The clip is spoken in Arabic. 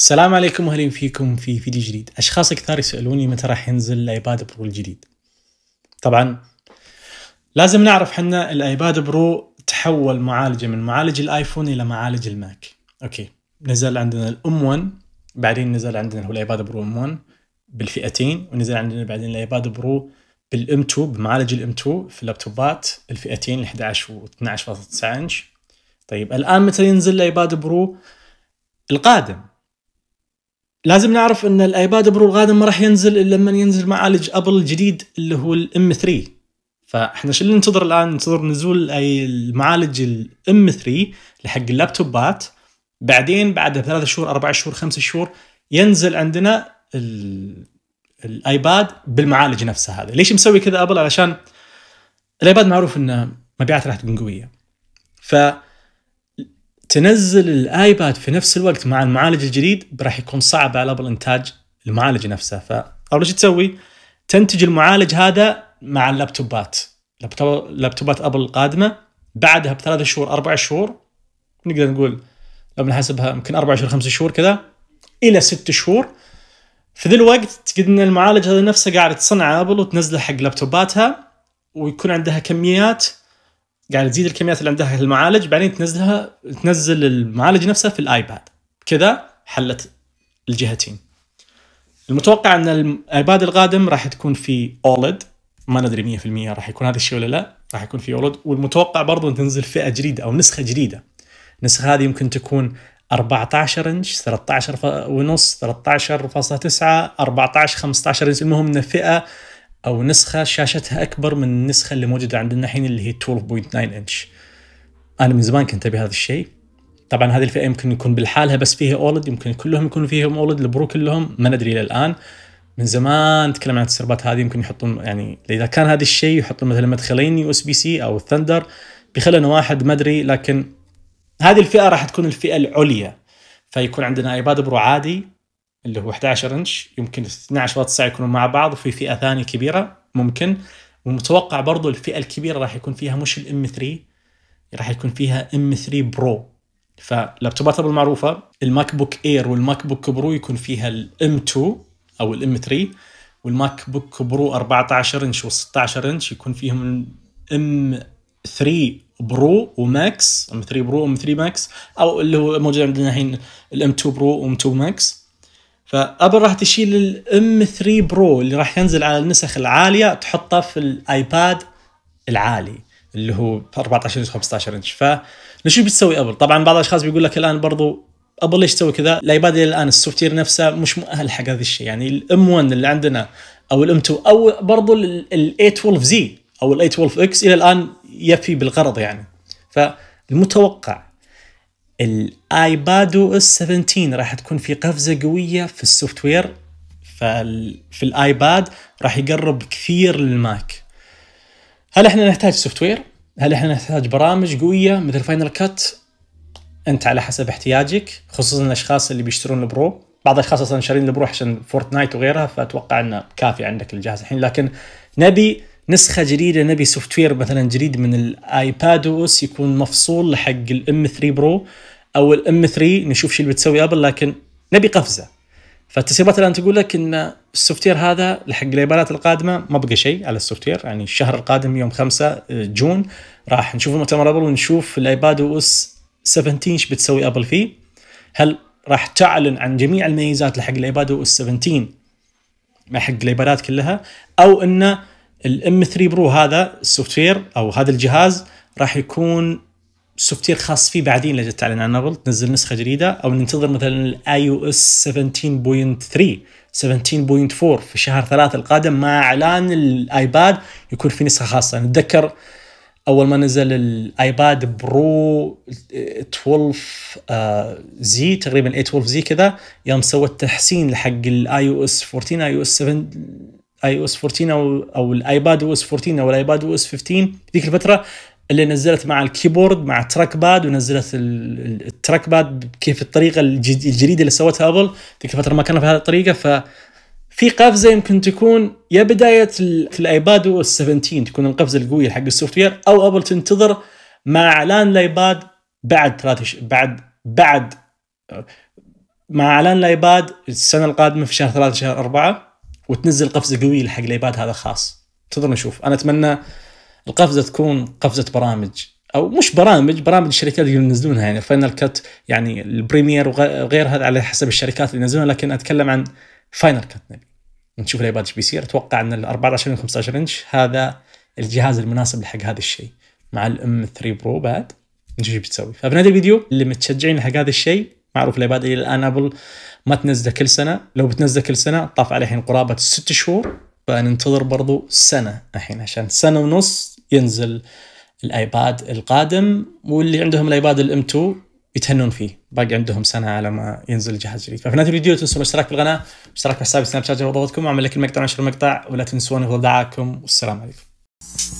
السلام عليكم واهلا فيكم في فيديو جديد اشخاص كثار يسالوني متى راح ينزل الايباد برو الجديد طبعا لازم نعرف حنا الايباد برو تحول معالجه من معالج الايفون الى معالج الماك اوكي نزل عندنا الام 1 بعدين نزل عندنا هو الايباد برو ام 1 بالفئتين ونزل عندنا بعدين الايباد برو بالام 2 بمعالج الام 2 في اللابتوبات الفئتين 11 و 12.9 انش طيب الان متى ينزل الايباد برو القادم لازم نعرف ان الايباد برو القادم ما راح ينزل الا لما ينزل معالج ابل الجديد اللي هو الام 3 فاحنا شو اللي ننتظر الان ننتظر نزول اي المعالج الام 3 لحق اللابتوبات بعدين بعدها بثلاث شهور اربع شهور خمس شهور ينزل عندنا الايباد بالمعالج نفسه هذا ليش مسوي كذا ابل علشان الايباد معروف انه مبيعاته راح تكون قويه ف تنزل الايباد في نفس الوقت مع المعالج الجديد راح يكون صعب على ابل انتاج المعالج نفسه فاول شيء تسوي؟ تنتج المعالج هذا مع اللابتوبات لابتوبات ابل القادمه بعدها بثلاث شهور اربع شهور نقدر نقول لو بنحسبها يمكن اربع شهور خمس شهور كذا الى ست شهور في ذا الوقت تجد ان المعالج هذا نفسه قاعد تصنع ابل وتنزله حق لابتوباتها ويكون عندها كميات قاعد تزيد الكميات اللي عندها المعالج بعدين تنزلها تنزل المعالج نفسه في الايباد كذا حلت الجهتين المتوقع ان الايباد القادم راح تكون في اولد ما ندري 100% راح يكون هذا الشيء ولا لا راح يكون في اولد والمتوقع برضه ان تنزل فئه جديده او نسخه جديده النسخه هذه يمكن تكون 14 انش 13 ونص 13.9 14 15 انش المهم انه فئه او نسخه شاشتها اكبر من النسخه اللي موجوده عندنا الحين اللي هي 12.9 انش انا من زمان كنت ابي هذا الشيء طبعا هذه الفئه يمكن يكون بالحالها بس فيها اولد يمكن كلهم يكون فيهم اولد البرو كلهم ما ندري الى الان من زمان نتكلم عن السربات هذه يمكن يحطون يعني اذا كان هذا الشيء يحطون مثلا مدخلين يو اس بي سي او الثندر بيخلنا واحد ما ادري لكن هذه الفئه راح تكون الفئه العليا فيكون عندنا ايباد برو عادي اللي هو 11 انش يمكن 12 و 9 يكونوا مع بعض وفي فئه ثانيه كبيره ممكن ومتوقع برضو الفئه الكبيره راح يكون فيها مش الام 3 راح يكون فيها ام 3 برو فلابتوبات المعروفه الماك بوك اير والماك بوك برو يكون فيها الام 2 او الام 3 والماك بوك برو 14 انش و16 انش يكون فيهم الام 3 برو وماكس ام 3 برو ام 3 ماكس او اللي هو موجود عندنا الحين الام 2 برو وام 2 ماكس فابل راح تشيل الام 3 برو اللي راح ينزل على النسخ العاليه تحطه في الايباد العالي اللي هو 14 انش 15 انش فشو بتسوي ابل طبعا بعض الاشخاص بيقول لك الان برضو ابل ليش تسوي كذا الايباد الى الان السوفت وير نفسه مش مؤهل حق هذا الشيء يعني الام 1 اللي عندنا او الام 2 او برضو الاي 12 زي او الاي 12 اكس الى الان يفي بالغرض يعني فالمتوقع الايباد او اس 17 راح تكون في قفزه قويه في السوفت وير في الايباد راح يقرب كثير للماك هل احنا نحتاج سوفت وير؟ هل احنا نحتاج برامج قويه مثل فاينل كات؟ انت على حسب احتياجك خصوصا الاشخاص اللي بيشترون البرو بعض الاشخاص اصلا شارين البرو عشان فورتنايت وغيرها فاتوقع انه كافي عندك الجهاز الحين لكن نبي نسخه جديده نبي سوفت وير مثلا جديد من الايباد او اس يكون مفصول حق الام 3 برو او الام 3 نشوف شو اللي بتسوي ابل لكن نبي قفزه فالتسريبات الان تقول لك ان السوفت وير هذا لحق الايبادات القادمه ما بقى شيء على السوفت وير يعني الشهر القادم يوم 5 آه، جون راح نشوف مؤتمر ابل ونشوف الايباد او اس 17 ايش بتسوي ابل فيه هل راح تعلن عن جميع الميزات لحق الايباد او اس 17 مع حق الايبادات كلها او انه الام 3 برو هذا السوفت وير او هذا الجهاز راح يكون سوفت وير خاص فيه بعدين لجت تعلن عن نبل تنزل نسخه جديده او ننتظر مثلا الاي او اس 17.3 17.4 في شهر ثلاثة القادم مع اعلان الايباد يكون في نسخه خاصه نتذكر اول ما نزل الايباد برو 12 زي تقريبا 12 زي كذا يوم سوى التحسين لحق الاي او اس 14 اي او اس 7 اي او اس 14 او او الايباد او اس 14 او الايباد او اس 15 ذيك الفتره اللي نزلت مع الكيبورد مع التراك باد ونزلت التراك باد كيف الطريقه الجديده اللي سوتها ابل ذيك الفتره ما كانوا بهذه الطريقه ف في قفزه يمكن تكون يا بدايه الايباد او 17 تكون القفزه القويه حق السوفت وير او ابل تنتظر مع اعلان الايباد بعد ثلاث بعد بعد آه، مع اعلان الايباد السنه القادمه في شهر ثلاثة شهر اربعة وتنزل قفزه قويه حق الايباد هذا خاص انتظر نشوف انا اتمنى القفزه تكون قفزه برامج او مش برامج برامج الشركات اللي ينزلونها يعني فاينل كات يعني البريمير وغير هذا على حسب الشركات اللي ينزلونها لكن اتكلم عن فاينل كات نبي نشوف الايباد ايش بيصير اتوقع ان ال 24 15 انش هذا الجهاز المناسب لحق هذا الشيء مع الام 3 برو بعد نشوف ايش بتسوي فبنهايه الفيديو اللي متشجعين حق هذا الشيء معروف الايباد الى الان ابل ما تنزله كل سنه لو بتنزله كل سنه طاف عليه الحين قرابه ست شهور فننتظر برضو سنه الحين عشان سنه ونص ينزل الايباد القادم واللي عندهم الايباد الام 2 يتهنون فيه باقي عندهم سنه على ما ينزل الجهاز الجديد ففي نهايه الفيديو تنسون الاشتراك في القناه واشتراك في حسابي سناب شات جواب وعمل لك المقطع ونشر المقطع ولا تنسون دعاكم والسلام عليكم